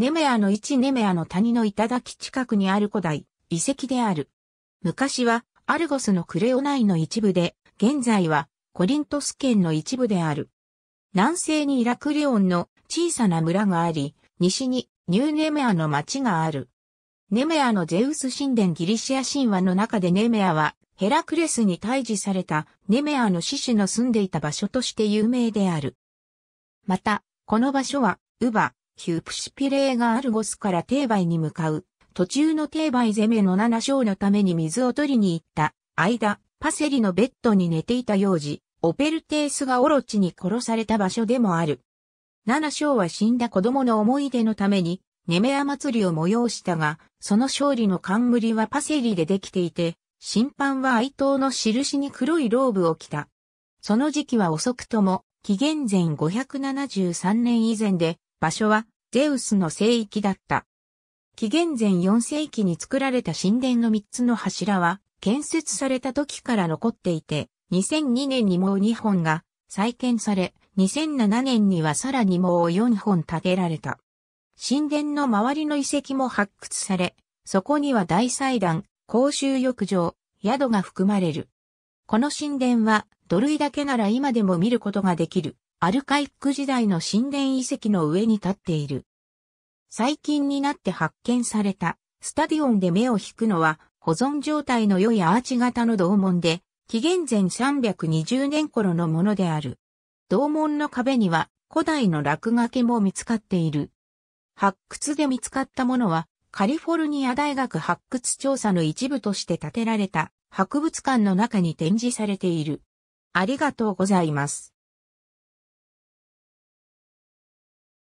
ネメアの一ネメアの谷の頂近くにある古代、遺跡である。昔は、アルゴスのクレオナイの一部で、現在は、コリントス県の一部である。南西にイラクレオンの小さな村があり、西にニューネメアの町がある。ネメアのゼウス神殿ギリシア神話の中でネメアはヘラクレスに退治されたネメアの獅子の住んでいた場所として有名である。また、この場所は、ウバ、ープシピレーがアルゴスから帝梅に向かう。途中の帝梅攻めの七章のために水を取りに行った間、パセリのベッドに寝ていた幼児、オペルテースがオロチに殺された場所でもある。七章は死んだ子供の思い出のために、ネメア祭りを催したが、その勝利の冠はパセリでできていて、審判は哀悼の印に黒いローブを着た。その時期は遅くとも、紀元前573年以前で、場所はゼウスの聖域だった。紀元前4世紀に作られた神殿の3つの柱は建設された時から残っていて、2002年にもう2本が再建され、2007年にはさらにもう4本建てられた。神殿の周りの遺跡も発掘され、そこには大祭壇、公衆浴場、宿が含まれる。この神殿は土塁だけなら今でも見ることができるアルカイック時代の神殿遺跡の上に立っている。最近になって発見されたスタディオンで目を引くのは保存状態の良いアーチ型の銅門で、紀元前320年頃のものである。銅門の壁には古代の落書きも見つかっている。発掘で見つかったものはカリフォルニア大学発掘調査の一部として建てられた博物館の中に展示されている。ありがとうございます。